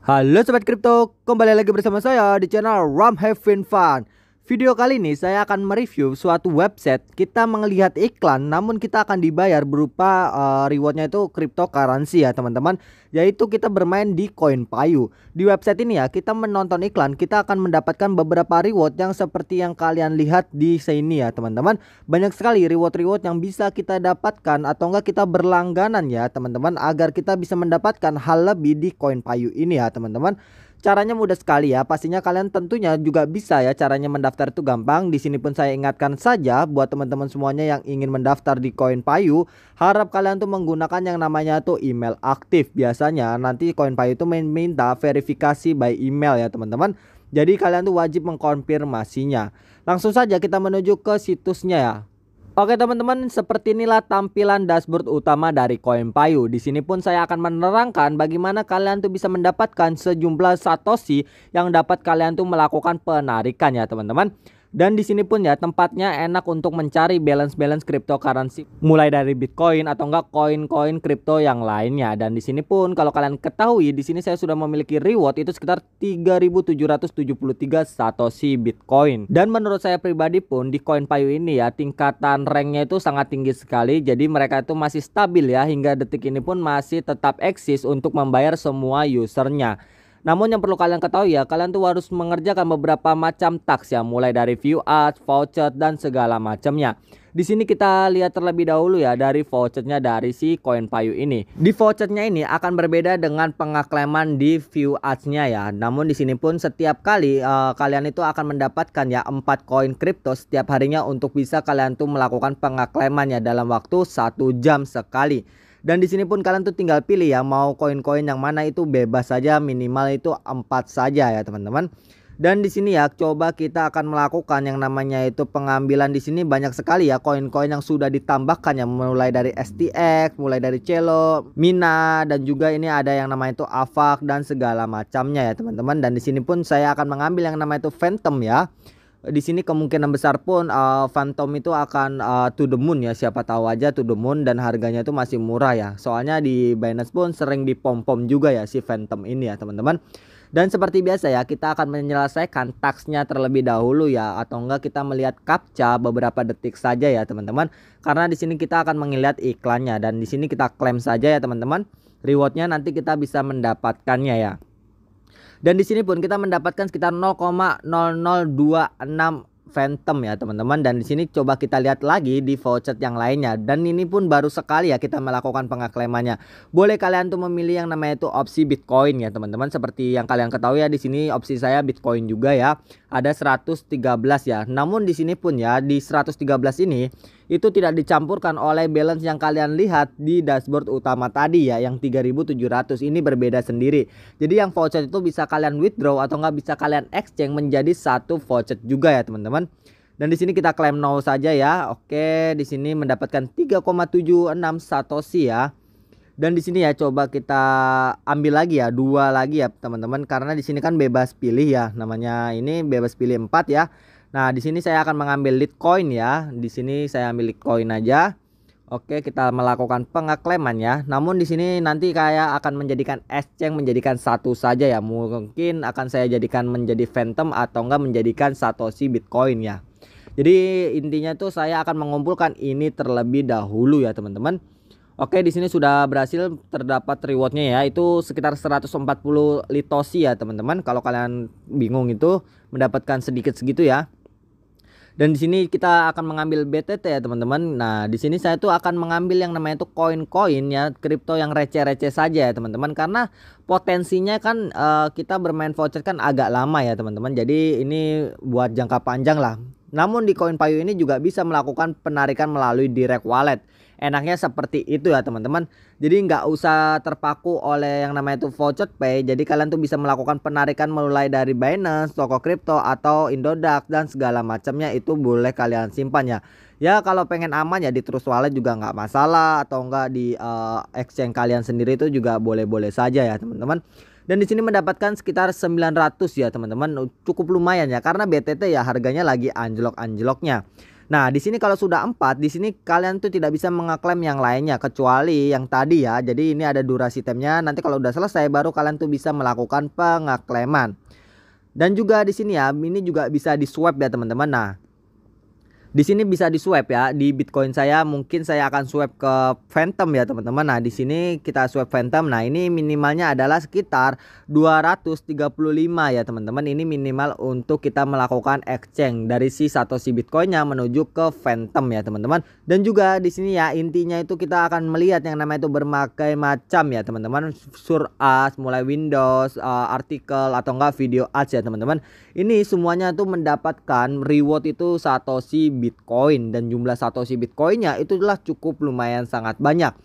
Halo Sobat Kripto, kembali lagi bersama saya di channel Ram Heaven Fun Video kali ini saya akan mereview suatu website kita melihat iklan namun kita akan dibayar berupa uh, rewardnya itu cryptocurrency ya teman-teman yaitu kita bermain di koin payu di website ini ya kita menonton iklan kita akan mendapatkan beberapa reward yang seperti yang kalian lihat di sini ya teman-teman banyak sekali reward-reward yang bisa kita dapatkan atau enggak kita berlangganan ya teman-teman agar kita bisa mendapatkan hal lebih di koin payu ini ya teman-teman Caranya mudah sekali ya. Pastinya kalian tentunya juga bisa ya caranya mendaftar itu gampang. Di sini pun saya ingatkan saja buat teman-teman semuanya yang ingin mendaftar di Koin Payu, harap kalian tuh menggunakan yang namanya tuh email aktif. Biasanya nanti Koin Payu itu minta verifikasi by email ya, teman-teman. Jadi kalian tuh wajib mengkonfirmasinya. Langsung saja kita menuju ke situsnya ya. Oke teman-teman, seperti inilah tampilan dashboard utama dari koin Payu. Di sini pun saya akan menerangkan bagaimana kalian tuh bisa mendapatkan sejumlah satoshi yang dapat kalian tuh melakukan penarikan ya teman-teman. Dan di sini pun ya tempatnya enak untuk mencari balance-balance cryptocurrency mulai dari Bitcoin atau enggak koin-koin kripto yang lainnya. Dan di sini pun kalau kalian ketahui di sini saya sudah memiliki reward itu sekitar 3773 Satoshi Bitcoin. Dan menurut saya pribadi pun di koin Payu ini ya tingkatan ranknya itu sangat tinggi sekali. Jadi mereka itu masih stabil ya hingga detik ini pun masih tetap eksis untuk membayar semua usernya. Namun yang perlu kalian ketahui ya, kalian tuh harus mengerjakan beberapa macam tax ya, mulai dari view ads, voucher dan segala macamnya. Di sini kita lihat terlebih dahulu ya dari vouchernya dari si koin payu ini. Di vouchernya ini akan berbeda dengan pengaklaman di view ads-nya ya. Namun di sini pun setiap kali uh, kalian itu akan mendapatkan ya 4 koin kripto setiap harinya untuk bisa kalian tuh melakukan pengaklaimannya dalam waktu satu jam sekali. Dan di sini pun kalian tuh tinggal pilih ya mau koin-koin yang mana itu bebas saja minimal itu 4 saja ya teman-teman. Dan di sini ya coba kita akan melakukan yang namanya itu pengambilan di sini banyak sekali ya koin-koin yang sudah ditambahkan ya mulai dari STX, mulai dari Celo, Mina dan juga ini ada yang namanya itu Avak dan segala macamnya ya teman-teman. Dan di sini pun saya akan mengambil yang namanya itu Phantom ya di sini kemungkinan besar pun uh, Phantom itu akan uh, to the moon ya siapa tahu aja to the moon dan harganya itu masih murah ya soalnya di Binance pun sering dipom juga ya si Phantom ini ya teman-teman dan seperti biasa ya kita akan menyelesaikan taxnya terlebih dahulu ya atau enggak kita melihat captcha beberapa detik saja ya teman-teman karena di sini kita akan melihat iklannya dan di sini kita klaim saja ya teman-teman rewardnya nanti kita bisa mendapatkannya ya dan di sini pun kita mendapatkan sekitar 0,0026 Phantom ya teman-teman dan di sini coba kita lihat lagi di voucher yang lainnya dan ini pun baru sekali ya kita melakukan pengaklaimannya. Boleh kalian tuh memilih yang namanya itu opsi Bitcoin ya teman-teman seperti yang kalian ketahui ya di sini opsi saya Bitcoin juga ya ada 113 ya. Namun di sini pun ya di 113 ini itu tidak dicampurkan oleh balance yang kalian lihat di dashboard utama tadi ya yang 3700 ini berbeda sendiri. Jadi yang voucher itu bisa kalian withdraw atau nggak bisa kalian exchange menjadi satu voucher juga ya teman-teman. Dan di sini kita klaim nol saja ya. Oke, di sini mendapatkan 3,76 satoshi ya. Dan di sini ya coba kita ambil lagi ya dua lagi ya teman-teman karena di sini kan bebas pilih ya namanya ini bebas pilih empat ya. Nah, di sini saya akan mengambil litcoin ya. Di sini saya ambil litcoin aja. Oke, kita melakukan pengakleman ya. Namun di sini nanti kayak akan menjadikan exchange menjadikan satu saja ya. Mungkin akan saya jadikan menjadi phantom atau enggak menjadikan satoshi Bitcoin ya. Jadi intinya tuh saya akan mengumpulkan ini terlebih dahulu ya, teman-teman. Oke, di sini sudah berhasil terdapat rewardnya ya. Itu sekitar 140 litosi ya, teman-teman. Kalau kalian bingung itu mendapatkan sedikit segitu ya. Dan di sini kita akan mengambil BTT ya, teman-teman. Nah, di sini saya tuh akan mengambil yang namanya itu koin-koin ya, kripto yang receh-receh saja ya, teman-teman. Karena potensinya kan uh, kita bermain voucher kan agak lama ya, teman-teman. Jadi ini buat jangka panjang lah namun di koin payu ini juga bisa melakukan penarikan melalui direct wallet. Enaknya seperti itu ya teman-teman. Jadi nggak usah terpaku oleh yang namanya itu voucher pay. Jadi kalian tuh bisa melakukan penarikan mulai dari Binance, toko kripto atau Indodax dan segala macamnya itu boleh kalian simpan ya. Ya kalau pengen aman ya di terus Wallet juga nggak masalah atau nggak di uh, exchange kalian sendiri itu juga boleh-boleh saja ya teman-teman dan di sini mendapatkan sekitar 900 ya teman-teman cukup lumayan ya karena BTT ya harganya lagi anjlok-anjloknya Nah, di sini kalau sudah empat di sini kalian tuh tidak bisa mengeklaim yang lainnya kecuali yang tadi ya. Jadi ini ada durasi temnya. Nanti kalau udah selesai baru kalian tuh bisa melakukan pengeklaiman. Dan juga di sini ya, ini juga bisa di swap ya teman-teman. Nah, di sini bisa di swap ya. Di Bitcoin saya mungkin saya akan swap ke Phantom ya, teman-teman. Nah, di sini kita swap Phantom. Nah, ini minimalnya adalah sekitar 235 ya, teman-teman. Ini minimal untuk kita melakukan exchange dari si Satoshi Bitcoinnya menuju ke Phantom ya, teman-teman. Dan juga di sini ya, intinya itu kita akan melihat yang namanya itu bermakai macam ya, teman-teman. as mulai Windows, uh, artikel atau enggak video ads ya, teman-teman. Ini semuanya tuh mendapatkan reward itu Satoshi Bitcoin dan jumlah satoshi Bitcoinnya itu adalah cukup lumayan sangat banyak.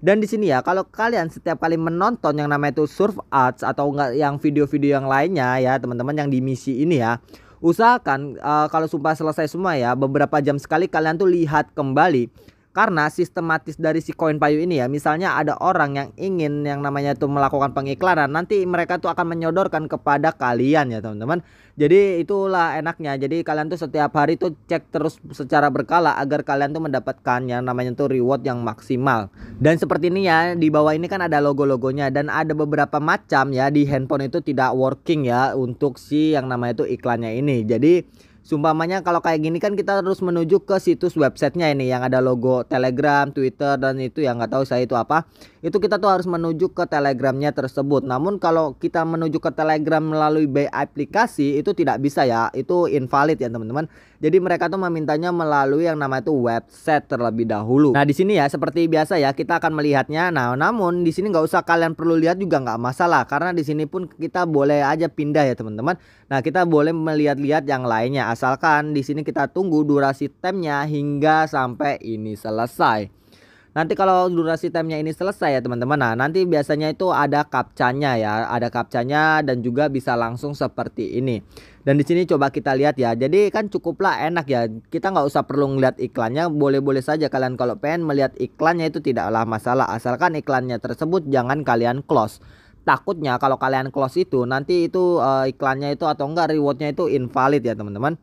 Dan di sini ya, kalau kalian setiap kali menonton yang namanya itu surf Ads atau enggak yang video-video yang lainnya ya, teman-teman yang di misi ini ya, usahakan uh, kalau sumpah selesai semua ya, beberapa jam sekali kalian tuh lihat kembali karena sistematis dari si koin payu ini ya misalnya ada orang yang ingin yang namanya itu melakukan pengiklanan nanti mereka tuh akan menyodorkan kepada kalian ya teman-teman jadi itulah enaknya jadi kalian tuh setiap hari tuh cek terus secara berkala agar kalian tuh mendapatkan yang namanya tuh reward yang maksimal dan seperti ini ya di bawah ini kan ada logo-logonya dan ada beberapa macam ya di handphone itu tidak working ya untuk si yang namanya itu iklannya ini jadi Sumpamanya kalau kayak gini kan kita terus menuju ke situs websitenya ini yang ada logo Telegram, Twitter dan itu yang nggak tahu saya itu apa. Itu kita tuh harus menuju ke Telegramnya tersebut. Namun kalau kita menuju ke Telegram melalui by aplikasi itu tidak bisa ya. Itu invalid ya teman-teman. Jadi mereka tuh memintanya melalui yang namanya itu website terlebih dahulu. Nah di sini ya seperti biasa ya kita akan melihatnya. Nah namun di sini nggak usah kalian perlu lihat juga nggak masalah karena di sini pun kita boleh aja pindah ya teman-teman. Nah kita boleh melihat-lihat yang lainnya asalkan di sini kita tunggu durasi temnya hingga sampai ini selesai. Nanti kalau durasi timenya ini selesai ya teman-teman. Nah, nanti biasanya itu ada kapcanya ya, ada kapcanya dan juga bisa langsung seperti ini. Dan di sini coba kita lihat ya. Jadi kan cukuplah enak ya. Kita nggak usah perlu ngeliat iklannya. Boleh-boleh saja kalian kalau pengen melihat iklannya itu tidaklah masalah. Asalkan iklannya tersebut jangan kalian close takutnya kalau kalian close itu nanti itu uh, iklannya itu atau enggak rewardnya itu invalid ya teman-teman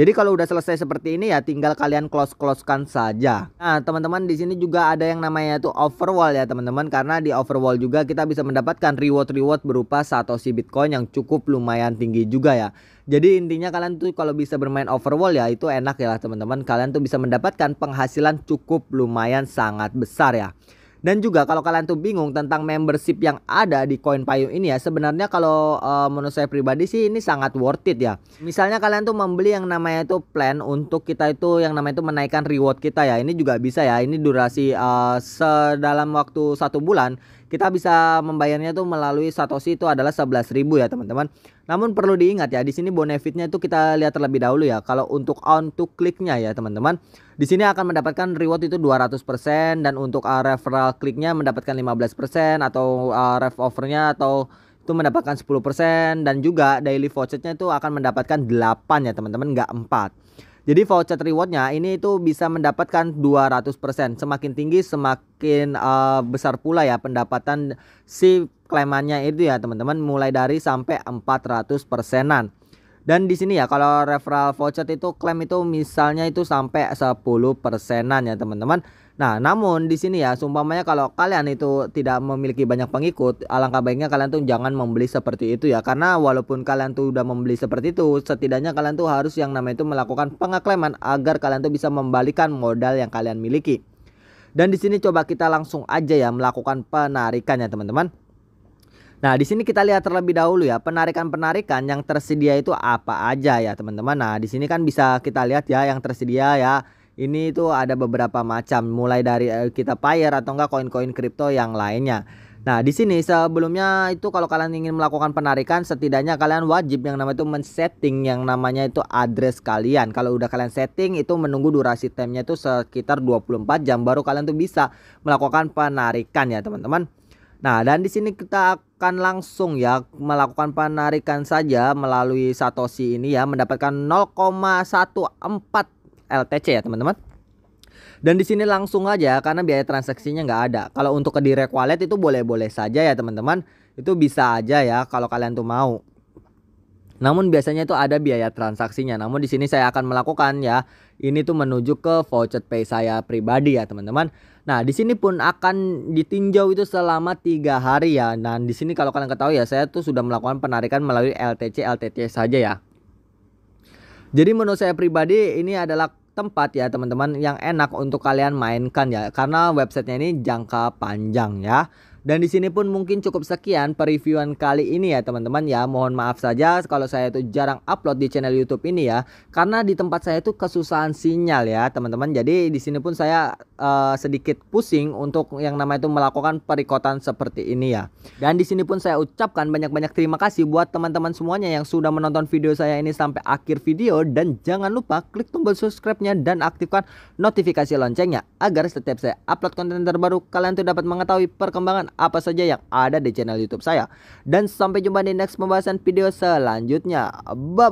jadi kalau udah selesai seperti ini ya tinggal kalian close-closekan saja. Nah, teman-teman di sini juga ada yang namanya tuh overwall ya, teman-teman karena di overwall juga kita bisa mendapatkan reward-reward berupa Satoshi Bitcoin yang cukup lumayan tinggi juga ya. Jadi intinya kalian tuh kalau bisa bermain overwall ya itu enak ya teman-teman. Kalian tuh bisa mendapatkan penghasilan cukup lumayan sangat besar ya. Dan juga kalau kalian tuh bingung tentang membership yang ada di koin Payung ini ya, sebenarnya kalau e, menurut saya pribadi sih ini sangat worth it ya. Misalnya kalian tuh membeli yang namanya itu plan untuk kita itu yang namanya itu menaikkan reward kita ya. Ini juga bisa ya. Ini durasi e, sedalam waktu satu bulan kita bisa membayarnya tuh melalui satoshi itu adalah 11.000 ya teman-teman. Namun perlu diingat ya di sini benefitnya itu kita lihat terlebih dahulu ya. Kalau untuk on to kliknya ya teman-teman. Di sini akan mendapatkan reward itu 200% dan untuk uh, referral kliknya mendapatkan 15% atau uh, ref overnya atau itu mendapatkan 10% dan juga daily vouchernya itu akan mendapatkan 8 ya teman-teman nggak 4. Jadi voucher rewardnya ini itu bisa mendapatkan 200%. Semakin tinggi semakin uh, besar pula ya pendapatan si klaimannya itu ya teman-teman mulai dari sampai 400 persenan. Dan di sini ya kalau referral voucher itu klaim itu misalnya itu sampai 10 persenan ya teman-teman. Nah, namun di sini ya, seumpamanya kalau kalian itu tidak memiliki banyak pengikut, alangkah baiknya kalian tuh jangan membeli seperti itu ya. Karena walaupun kalian tuh udah membeli seperti itu, setidaknya kalian tuh harus yang namanya itu melakukan pengeklaiman agar kalian tuh bisa membalikan modal yang kalian miliki. Dan di sini coba kita langsung aja ya melakukan penarikannya teman-teman. Nah, di sini kita lihat terlebih dahulu ya, penarikan-penarikan yang tersedia itu apa aja ya, teman-teman. Nah, di sini kan bisa kita lihat ya yang tersedia ya. Ini itu ada beberapa macam, mulai dari eh, kita Payer atau enggak koin-koin kripto yang lainnya. Nah, di sini sebelumnya itu kalau kalian ingin melakukan penarikan, setidaknya kalian wajib yang namanya itu men-setting yang namanya itu address kalian. Kalau udah kalian setting itu menunggu durasi time-nya itu sekitar 24 jam baru kalian tuh bisa melakukan penarikan ya, teman-teman. Nah, dan di sini kita akan langsung ya melakukan penarikan saja melalui Satoshi ini ya mendapatkan 0,14 LTC ya, teman-teman. Dan di sini langsung aja karena biaya transaksinya nggak ada. Kalau untuk ke direct wallet itu boleh-boleh saja ya teman-teman. Itu bisa aja ya kalau kalian tuh mau. Namun biasanya itu ada biaya transaksinya. Namun di sini saya akan melakukan ya. Ini tuh menuju ke voucher pay saya pribadi ya teman-teman. Nah di sini pun akan ditinjau itu selama tiga hari ya. Nah di sini kalau kalian ketahui ya saya tuh sudah melakukan penarikan melalui LTC LTC saja ya. Jadi menurut saya pribadi ini adalah tempat ya teman-teman yang enak untuk kalian mainkan ya karena websitenya ini jangka panjang ya. Dan di sini pun mungkin cukup sekian pereviewan kali ini ya teman-teman ya. Mohon maaf saja kalau saya itu jarang upload di channel YouTube ini ya. Karena di tempat saya itu kesusahan sinyal ya teman-teman. Jadi di sini pun saya uh, sedikit pusing untuk yang nama itu melakukan perikotan seperti ini ya. Dan di sini pun saya ucapkan banyak-banyak terima kasih buat teman-teman semuanya yang sudah menonton video saya ini sampai akhir video dan jangan lupa klik tombol subscribe-nya dan aktifkan notifikasi loncengnya agar setiap saya upload konten terbaru kalian tuh dapat mengetahui perkembangan apa saja yang ada di channel YouTube saya. Dan sampai jumpa di next pembahasan video selanjutnya. Bye.